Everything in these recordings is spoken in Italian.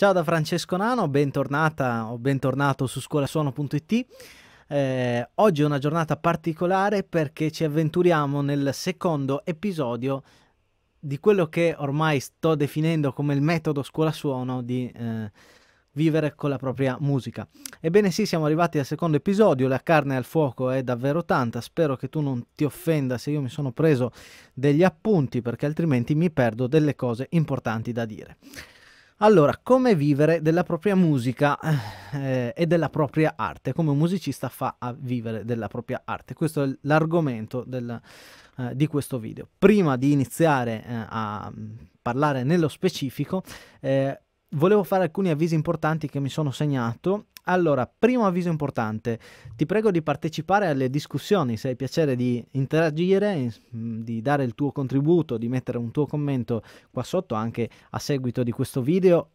Ciao da Francesco Nano, bentornata o bentornato su scuolasuono.it. Eh, oggi è una giornata particolare perché ci avventuriamo nel secondo episodio di quello che ormai sto definendo come il metodo scuolasuono di eh, vivere con la propria musica. Ebbene sì, siamo arrivati al secondo episodio, la carne al fuoco è davvero tanta, spero che tu non ti offenda se io mi sono preso degli appunti perché altrimenti mi perdo delle cose importanti da dire. Allora, come vivere della propria musica eh, e della propria arte? Come un musicista fa a vivere della propria arte? Questo è l'argomento del, eh, di questo video. Prima di iniziare eh, a parlare nello specifico, eh, volevo fare alcuni avvisi importanti che mi sono segnato allora, primo avviso importante, ti prego di partecipare alle discussioni, se hai piacere di interagire, mm, di dare il tuo contributo, di mettere un tuo commento qua sotto anche a seguito di questo video,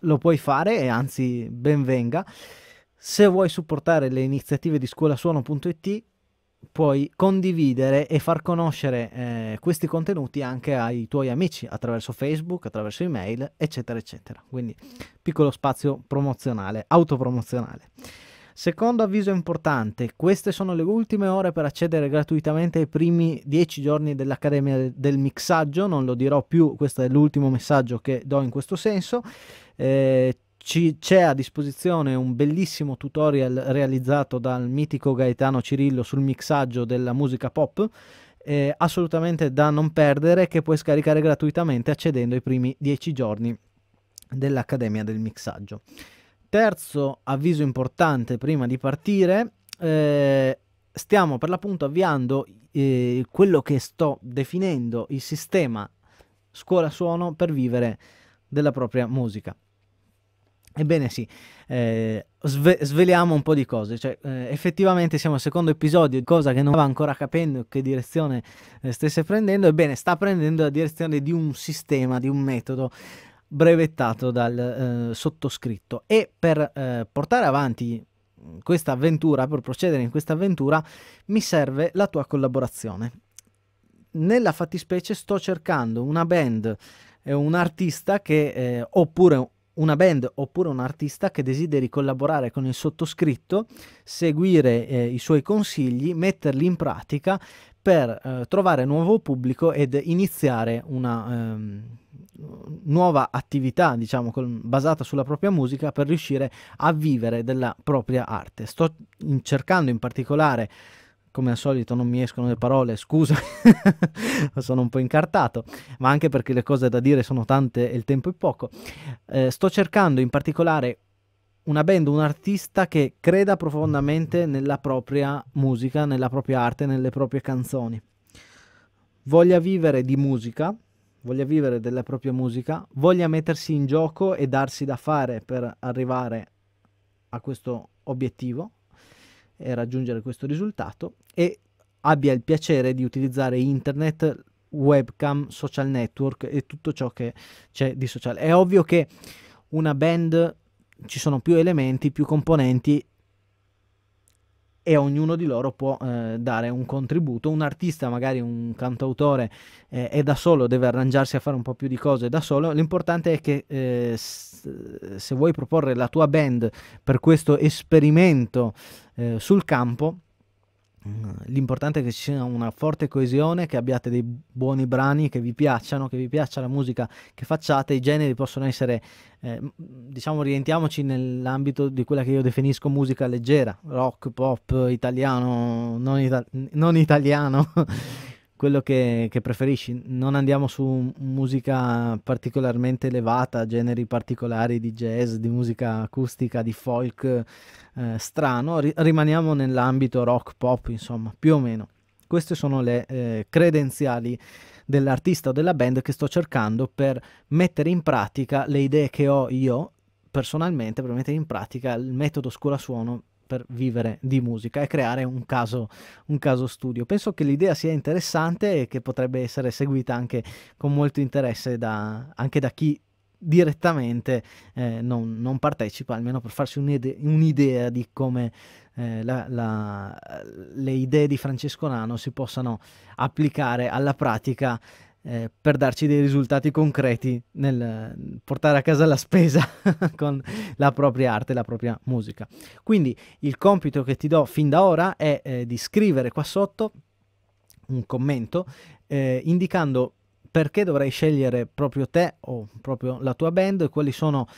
lo puoi fare e anzi benvenga. Se vuoi supportare le iniziative di scuolasuono.it puoi condividere e far conoscere eh, questi contenuti anche ai tuoi amici attraverso Facebook, attraverso email, eccetera, eccetera. Quindi piccolo spazio promozionale, autopromozionale. Secondo avviso importante, queste sono le ultime ore per accedere gratuitamente ai primi 10 giorni dell'Accademia del Mixaggio, non lo dirò più, questo è l'ultimo messaggio che do in questo senso. Eh, ci, c'è a disposizione un bellissimo tutorial realizzato dal mitico Gaetano Cirillo sul mixaggio della musica pop, eh, assolutamente da non perdere, che puoi scaricare gratuitamente accedendo ai primi 10 giorni dell'Accademia del Mixaggio. Terzo avviso importante prima di partire, eh, stiamo per l'appunto avviando eh, quello che sto definendo il sistema scuola suono per vivere della propria musica. Ebbene sì, eh, sve- sveliamo un po' di cose, cioè, eh, effettivamente siamo al secondo episodio, cosa che non va ancora capendo che direzione eh, stesse prendendo, ebbene sta prendendo la direzione di un sistema, di un metodo brevettato dal eh, sottoscritto e per eh, portare avanti questa avventura, per procedere in questa avventura, mi serve la tua collaborazione. Nella fattispecie sto cercando una band, un artista che, eh, oppure un una band oppure un artista che desideri collaborare con il sottoscritto, seguire eh, i suoi consigli, metterli in pratica per eh, trovare nuovo pubblico ed iniziare una ehm, nuova attività, diciamo, con, basata sulla propria musica per riuscire a vivere della propria arte. Sto cercando in particolare come al solito non mi escono le parole, scusa, sono un po' incartato, ma anche perché le cose da dire sono tante e il tempo è poco. Eh, sto cercando in particolare una band, un artista che creda profondamente nella propria musica, nella propria arte, nelle proprie canzoni. Voglia vivere di musica, voglia vivere della propria musica, voglia mettersi in gioco e darsi da fare per arrivare a questo obiettivo eh, raggiungere questo risultato e abbia il piacere di utilizzare internet, webcam, social network e tutto ciò che c'è di sociale. È ovvio che una band ci sono più elementi, più componenti e ognuno di loro può eh, dare un contributo. Un artista, magari un cantautore, eh, è da solo, deve arrangiarsi a fare un po' più di cose da solo. L'importante è che eh, se vuoi proporre la tua band per questo esperimento eh, sul campo, eh, l'importante è che ci sia una forte coesione, che abbiate dei buoni brani che vi piacciono, che vi piaccia la musica che facciate, i generi possono essere, eh, diciamo, rientriamoci nell'ambito di quella che io definisco musica leggera, rock, pop, italiano, non, ita- non italiano quello che, che, preferisci. Non andiamo su musica particolarmente elevata, generi particolari di jazz, di musica acustica, di folk eh, strano. Ri- rimaniamo nell'ambito rock pop, insomma, più o meno. Queste sono le eh, credenziali dell'artista o della band che sto cercando per mettere in pratica le idee che ho io personalmente per mettere in pratica il metodo scuola suono per vivere di musica e creare un caso, un caso studio. Penso che l'idea sia interessante e che potrebbe essere seguita anche con molto interesse da, anche da chi direttamente eh, non, non, partecipa, almeno per farsi un'idea di come eh, la, la, le idee di Francesco Nano si possano applicare alla pratica eh, per darci dei risultati concreti nel portare a casa la spesa con la propria arte, la propria musica. Quindi il compito che ti do fin da ora è eh, di scrivere qua sotto un commento eh, indicando perché dovrai scegliere proprio te o proprio la tua band e quali sono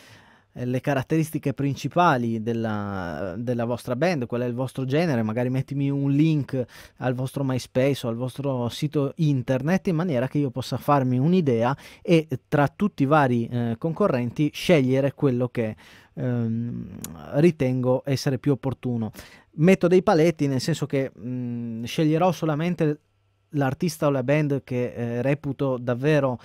eh, le caratteristiche principali della, della, vostra band, qual è il vostro genere, magari mettimi un link al vostro MySpace o al vostro sito internet in maniera che io possa farmi un'idea e tra tutti i vari eh, concorrenti scegliere quello che ehm, ritengo essere più opportuno. Metto dei paletti nel senso che mh, sceglierò solamente l'artista o la band che eh, reputo davvero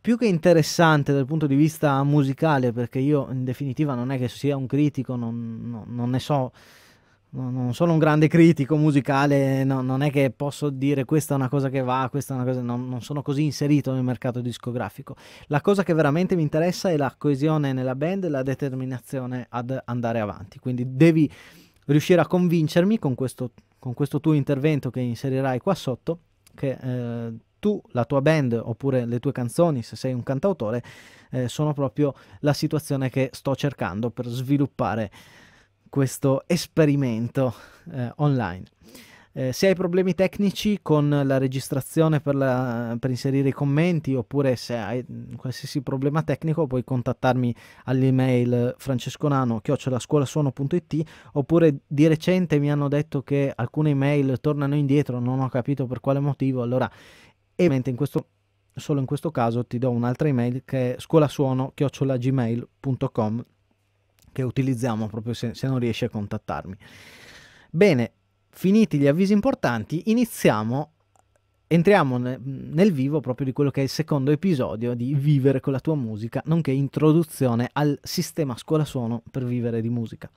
più che interessante dal punto di vista musicale, perché io in definitiva non è che sia un critico, non, non, non ne so, non, non sono un grande critico musicale, no, non è che posso dire questa è una cosa che va, questa è una cosa, non, non sono così inserito nel mercato discografico. La cosa che veramente mi interessa è la coesione nella band e la determinazione ad andare avanti, quindi devi riuscire a convincermi con questo, con questo tuo intervento che inserirai qua sotto, che... Eh, tu, la tua band oppure le tue canzoni, se sei un cantautore, eh, sono proprio la situazione che sto cercando per sviluppare questo esperimento eh, online. Eh, se hai problemi tecnici con la registrazione per, la, per, inserire i commenti oppure se hai mm, qualsiasi problema tecnico puoi contattarmi all'email francesconano-scuolasuono.it oppure di recente mi hanno detto che alcune email tornano indietro, non ho capito per quale motivo, allora e in questo, solo in questo caso ti do un'altra email che è scolasuono-gmail.com che utilizziamo proprio se, se non riesci a contattarmi. Bene, finiti gli avvisi importanti, iniziamo entriamo nel vivo proprio di quello che è il secondo episodio di Vivere con la tua musica, nonché introduzione al sistema scuola suono per vivere di musica.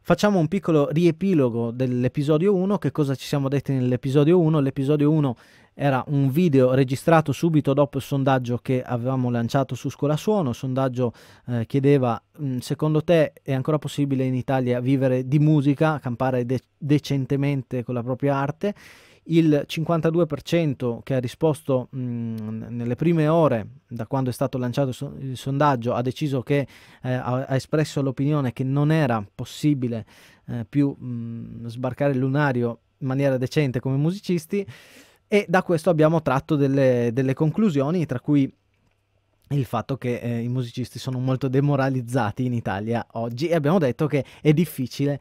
Facciamo un piccolo riepilogo dell'episodio 1, che cosa ci siamo detti nell'episodio 1? L'episodio 1 era un video registrato subito dopo il sondaggio che avevamo lanciato su Scuola Suono. Il sondaggio eh, chiedeva: mm, secondo te è ancora possibile in Italia vivere di musica, campare de decentemente con la propria arte? Il 52% che ha risposto mh, mm, nelle prime ore da quando è stato lanciato il sondaggio ha deciso che eh, ha, espresso l'opinione che non era possibile eh, più mh, mm, sbarcare il lunario in maniera decente come musicisti e da questo abbiamo tratto delle, delle conclusioni, tra cui il fatto che eh, i musicisti sono molto demoralizzati in Italia oggi e abbiamo detto che è difficile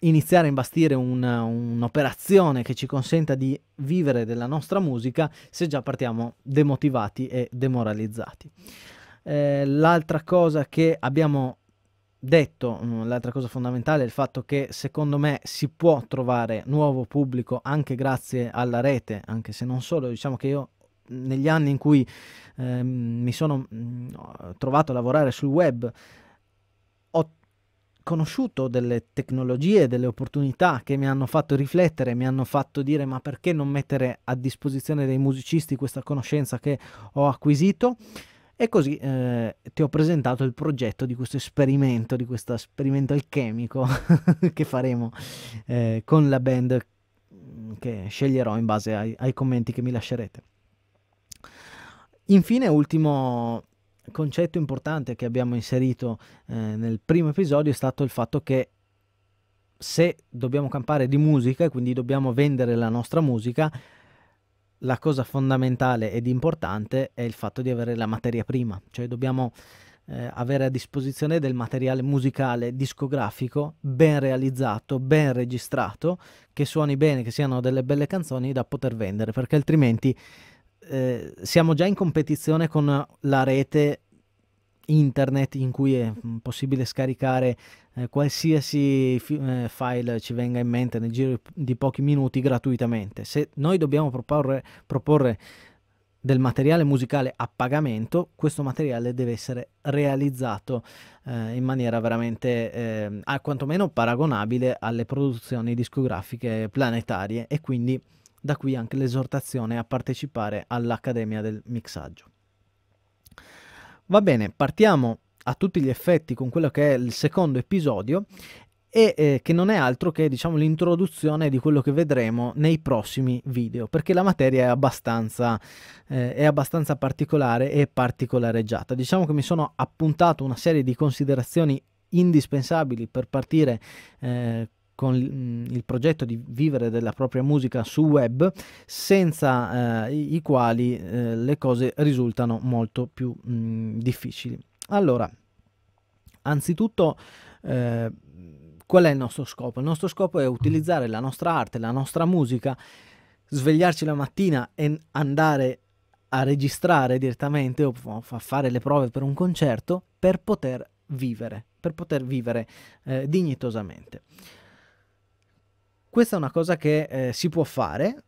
iniziare a imbastire una, un'operazione che ci consenta di vivere della nostra musica se già partiamo demotivati e demoralizzati. Eh, l'altra cosa che abbiamo detto, mm, l'altra cosa fondamentale è il fatto che secondo me si può trovare nuovo pubblico anche grazie alla rete, anche se non solo, diciamo che io mm, negli anni in cui eh, mi sono mh, mm, trovato a lavorare sul web ho conosciuto delle tecnologie, delle opportunità che mi hanno fatto riflettere, mi hanno fatto dire ma perché non mettere a disposizione dei musicisti questa conoscenza che ho acquisito? E così eh, ti ho presentato il progetto di questo esperimento, di questo esperimento alchemico che faremo eh, con la band mm, che sceglierò in base ai, ai commenti che mi lascerete. Infine, ultimo concetto importante che abbiamo inserito eh, nel primo episodio è stato il fatto che se dobbiamo campare di musica e quindi dobbiamo vendere la nostra musica, la cosa fondamentale ed importante è il fatto di avere la materia prima, cioè dobbiamo eh, avere a disposizione del materiale musicale discografico ben realizzato, ben registrato, che suoni bene, che siano delle belle canzoni da poter vendere, perché altrimenti eh, siamo già in competizione con la rete internet in cui è possibile scaricare eh, qualsiasi eh, file ci venga in mente nel giro di pochi minuti gratuitamente. Se noi dobbiamo proporre, proporre del materiale musicale a pagamento, questo materiale deve essere realizzato eh, in maniera veramente eh, a quantomeno paragonabile alle produzioni discografiche planetarie e quindi da qui anche l'esortazione a partecipare all'Accademia del Mixaggio. Va bene, partiamo a tutti gli effetti con quello che è il secondo episodio e eh, che non è altro che diciamo, l'introduzione di quello che vedremo nei prossimi video perché la materia è abbastanza, eh, è abbastanza particolare e particolareggiata diciamo che mi sono appuntato una serie di considerazioni indispensabili per partire eh, con il progetto di vivere della propria musica su web, senza eh, i quali eh, le cose risultano molto più mh, difficili. Allora, anzitutto, eh, qual è il nostro scopo? Il nostro scopo è utilizzare la nostra arte, la nostra musica, svegliarci la mattina e andare a registrare direttamente o a fare le prove per un concerto per poter vivere, per poter vivere eh, dignitosamente. Questa è una cosa che eh, si può fare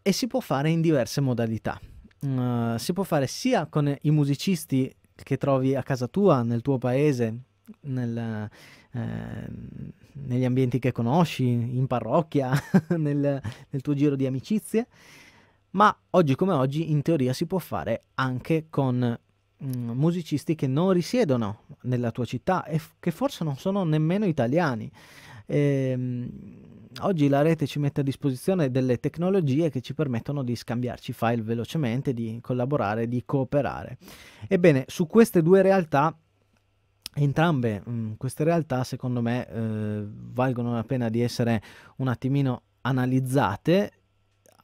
e si può fare in diverse modalità. Uh, si può fare sia con i musicisti che trovi a casa tua, nel tuo paese, nel, eh, negli ambienti che conosci, in parrocchia, nel, nel tuo giro di amicizie, ma oggi come oggi in teoria si può fare anche con mm, musicisti che non risiedono nella tua città e che forse non sono nemmeno italiani. Ehm, oggi la rete ci mette a disposizione delle tecnologie che ci permettono di scambiarci file velocemente, di collaborare, di cooperare. Ebbene, su queste due realtà entrambe mh, mm, queste realtà secondo me eh, valgono la pena di essere un attimino analizzate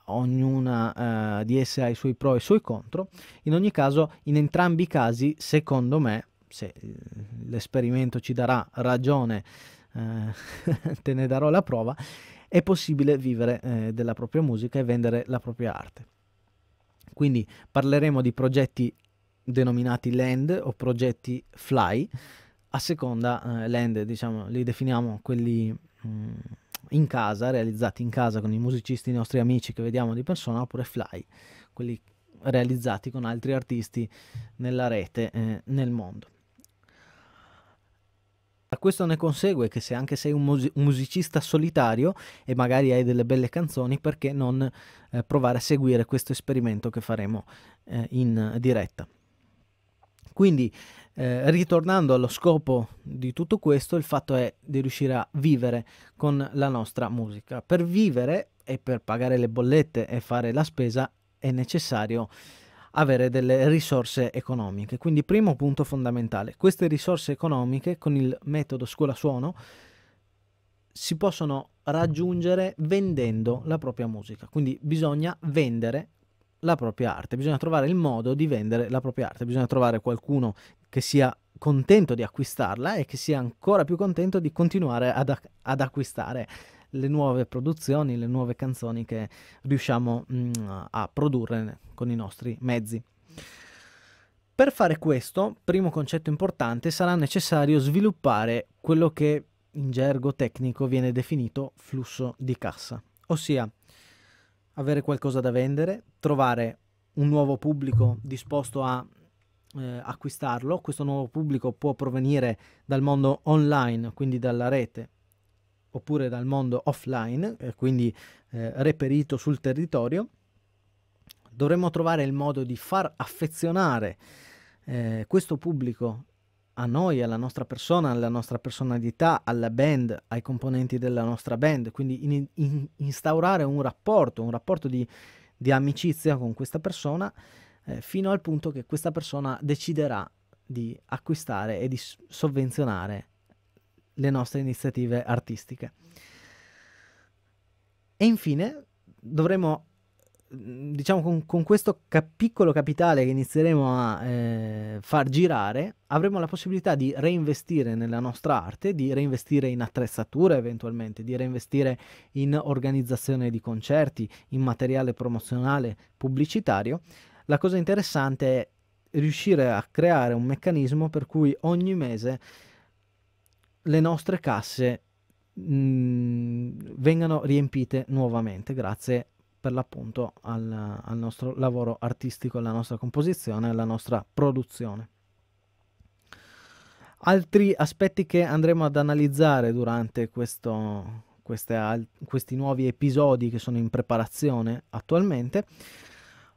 ognuna eh, di esse ha i suoi pro e i suoi contro in ogni caso in entrambi i casi secondo me se eh, l'esperimento ci darà ragione eh, te ne darò la prova, è possibile vivere eh, della propria musica e vendere la propria arte. Quindi parleremo di progetti denominati land o progetti fly, a seconda eh, land, diciamo, li definiamo quelli mh, mm, in casa, realizzati in casa con i musicisti i nostri amici che vediamo di persona, oppure fly, quelli realizzati con altri artisti nella rete, eh, nel mondo. Da questo ne consegue che se anche sei un, mus- un musicista solitario e magari hai delle belle canzoni, perché non eh, provare a seguire questo esperimento che faremo eh, in diretta? Quindi, eh, ritornando allo scopo di tutto questo, il fatto è di riuscire a vivere con la nostra musica. Per vivere e per pagare le bollette e fare la spesa è necessario avere delle risorse economiche. Quindi primo punto fondamentale, queste risorse economiche con il metodo scuola suono si possono raggiungere vendendo la propria musica, quindi bisogna vendere la propria arte, bisogna trovare il modo di vendere la propria arte, bisogna trovare qualcuno che sia contento di acquistarla e che sia ancora più contento di continuare ad, ac- ad acquistare le nuove produzioni, le nuove canzoni che riusciamo mh, mm, a produrre con i nostri mezzi. Per fare questo, primo concetto importante, sarà necessario sviluppare quello che in gergo tecnico viene definito flusso di cassa, ossia avere qualcosa da vendere, trovare un nuovo pubblico disposto a eh, acquistarlo. Questo nuovo pubblico può provenire dal mondo online, quindi dalla rete, oppure dal mondo offline, eh, quindi eh, reperito sul territorio, dovremmo trovare il modo di far affezionare eh, questo pubblico a noi, alla nostra persona, alla nostra personalità, alla band, ai componenti della nostra band, quindi in, in, instaurare un rapporto, un rapporto di, di amicizia con questa persona eh, fino al punto che questa persona deciderà di acquistare e di sovvenzionare le nostre iniziative artistiche. E infine dovremo, diciamo con, con questo cap piccolo capitale che inizieremo a eh, far girare, avremo la possibilità di reinvestire nella nostra arte, di reinvestire in attrezzature eventualmente, di reinvestire in organizzazione di concerti, in materiale promozionale pubblicitario. La cosa interessante è riuscire a creare un meccanismo per cui ogni mese le nostre casse mh, mm, vengano riempite nuovamente grazie per l'appunto al, al, nostro lavoro artistico, alla nostra composizione, alla nostra produzione. Altri aspetti che andremo ad analizzare durante questo, queste, questi nuovi episodi che sono in preparazione attualmente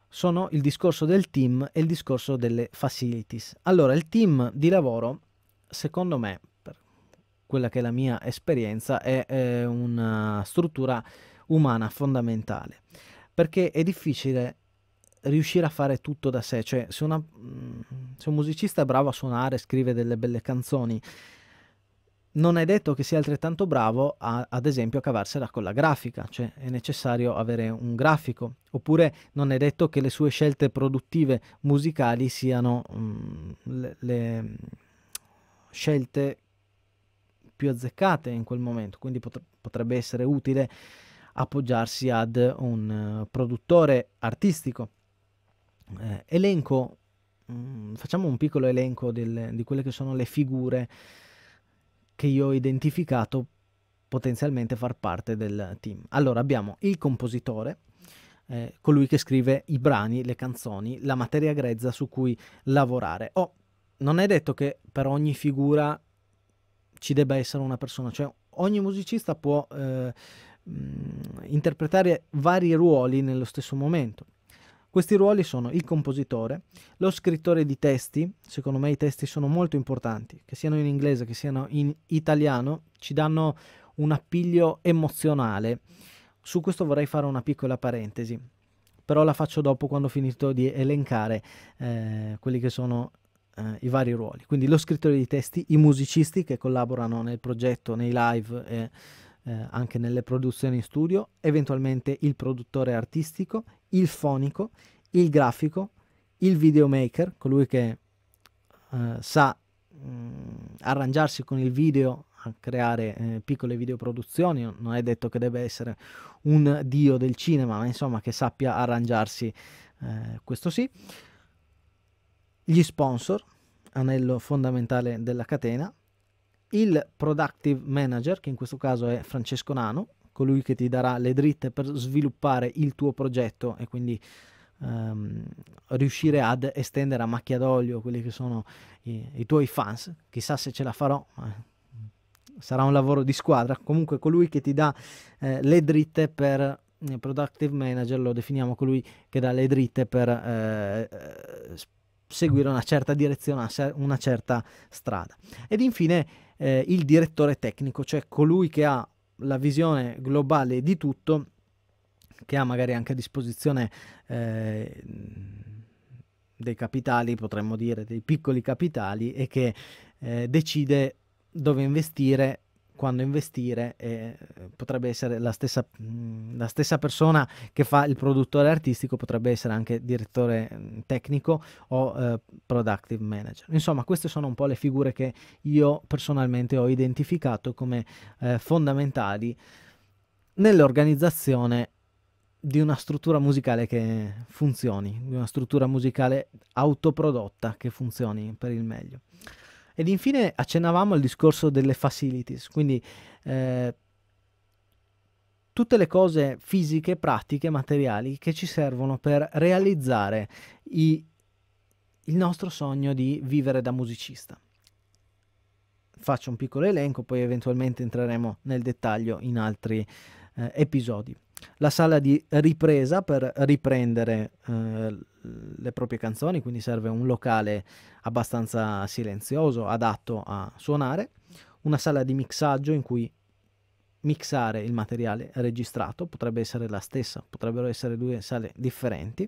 sono il discorso del team e il discorso delle facilities. Allora, il team di lavoro, secondo me, quella che è la mia esperienza, è, è eh, una struttura umana fondamentale, perché è difficile riuscire a fare tutto da sé, cioè se, una, mm, se un musicista è bravo a suonare, scrive delle belle canzoni, non è detto che sia altrettanto bravo a, ad esempio a cavarsela con la grafica, cioè è necessario avere un grafico, oppure non è detto che le sue scelte produttive musicali siano mh, mm, le, le, mm, scelte più azzeccate in quel momento, quindi potrebbe essere utile appoggiarsi ad un eh, produttore artistico. Eh, elenco, mh, mm, facciamo un piccolo elenco del, di quelle che sono le figure che io ho identificato potenzialmente far parte del team. Allora abbiamo il compositore, eh, colui che scrive i brani, le canzoni, la materia grezza su cui lavorare. Oh, non è detto che per ogni figura ci debba essere una persona, cioè ogni musicista può eh, mm, interpretare vari ruoli nello stesso momento. Questi ruoli sono il compositore, lo scrittore di testi, secondo me i testi sono molto importanti, che siano in inglese, che siano in italiano, ci danno un appiglio emozionale. Su questo vorrei fare una piccola parentesi, però la faccio dopo quando ho finito di elencare eh, quelli che sono eh, i vari ruoli, quindi lo scrittore di testi, i musicisti che collaborano nel progetto, nei live e eh, anche nelle produzioni in studio, eventualmente il produttore artistico, il fonico, il grafico, il videomaker, colui che eh, sa mh, mm, arrangiarsi con il video a creare eh, piccole videoproduzioni, non è detto che debba essere un dio del cinema, ma insomma che sappia arrangiarsi, eh, questo sì gli sponsor, anello fondamentale della catena, il productive manager, che in questo caso è Francesco Nano, colui che ti darà le dritte per sviluppare il tuo progetto e quindi um, riuscire ad estendere a macchia d'olio quelli che sono i, i tuoi fans. Chissà se ce la farò, sarà un lavoro di squadra. Comunque colui che ti dà eh, le dritte per eh, productive manager lo definiamo colui che dà le dritte per eh, eh seguire una certa direzione, una certa strada. Ed infine eh, il direttore tecnico, cioè colui che ha la visione globale di tutto, che ha magari anche a disposizione eh, dei capitali, potremmo dire dei piccoli capitali, e che eh, decide dove investire quando investire eh, potrebbe essere la stessa, mm, la stessa, persona che fa il produttore artistico, potrebbe essere anche direttore mm, tecnico o eh, productive manager. Insomma, queste sono un po' le figure che io personalmente ho identificato come eh, fondamentali nell'organizzazione di una struttura musicale che funzioni, di una struttura musicale autoprodotta che funzioni per il meglio. Ed infine accennavamo al discorso delle facilities, quindi eh, tutte le cose fisiche, pratiche, materiali che ci servono per realizzare i, il nostro sogno di vivere da musicista. Faccio un piccolo elenco, poi eventualmente entreremo nel dettaglio in altri eh, episodi. La sala di ripresa per riprendere eh, le proprie canzoni, quindi serve un locale abbastanza silenzioso, adatto a suonare, una sala di mixaggio in cui mixare il materiale registrato, potrebbe essere la stessa, potrebbero essere due sale differenti.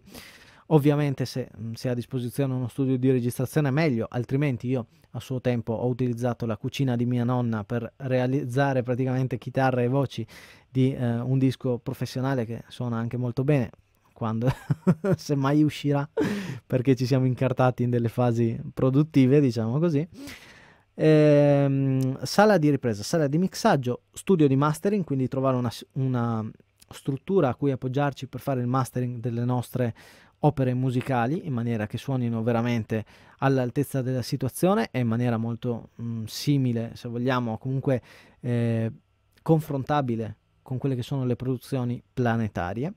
Ovviamente se si ha a disposizione uno studio di registrazione è meglio, altrimenti io a suo tempo ho utilizzato la cucina di mia nonna per realizzare praticamente chitarre e voci di eh, un disco professionale che suona anche molto bene, quando se mai uscirà perché ci siamo incartati in delle fasi produttive diciamo così ehm, sala di ripresa sala di mixaggio studio di mastering quindi trovare una, una struttura a cui appoggiarci per fare il mastering delle nostre opere musicali in maniera che suonino veramente all'altezza della situazione e in maniera molto mh, mm, simile, se vogliamo, comunque eh, confrontabile con quelle che sono le produzioni planetarie.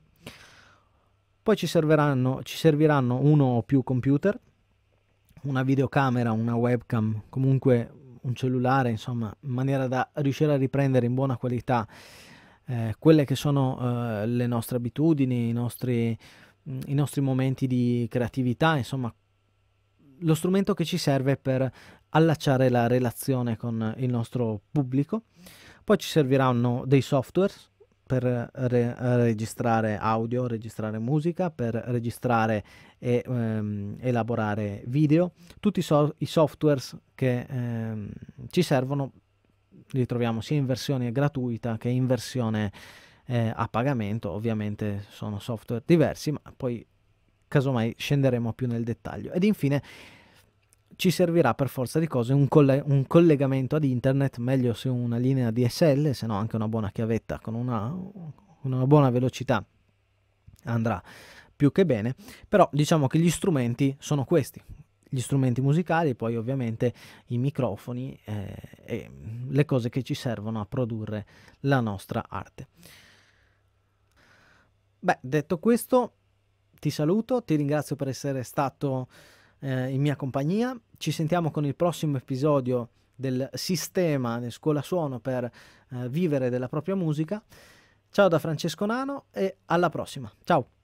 Poi ci serviranno, ci serviranno uno o più computer, una videocamera, una webcam, comunque un cellulare, insomma, in maniera da riuscire a riprendere in buona qualità eh, quelle che sono eh, le nostre abitudini, i nostri, mm, i nostri momenti di creatività, insomma, lo strumento che ci serve per allacciare la relazione con il nostro pubblico. Poi ci serviranno dei software, per re- registrare audio, registrare musica, per registrare e ehm, elaborare video. Tutti i, so- i software che ehm, ci servono li troviamo sia in versione gratuita che in versione eh, a pagamento. Ovviamente sono software diversi, ma poi casomai scenderemo più nel dettaglio. Ed infine ci servirà per forza di cose un, coll- un collegamento ad internet, meglio se una linea DSL, se no anche una buona chiavetta con una, una buona velocità andrà più che bene, però diciamo che gli strumenti sono questi, gli strumenti musicali, poi ovviamente i microfoni eh, e le cose che ci servono a produrre la nostra arte. Beh, detto questo, ti saluto, ti ringrazio per essere stato eh, in mia compagnia, ci sentiamo con il prossimo episodio del sistema di scuola suono per eh, vivere della propria musica. Ciao da Francesco Nano e alla prossima. Ciao!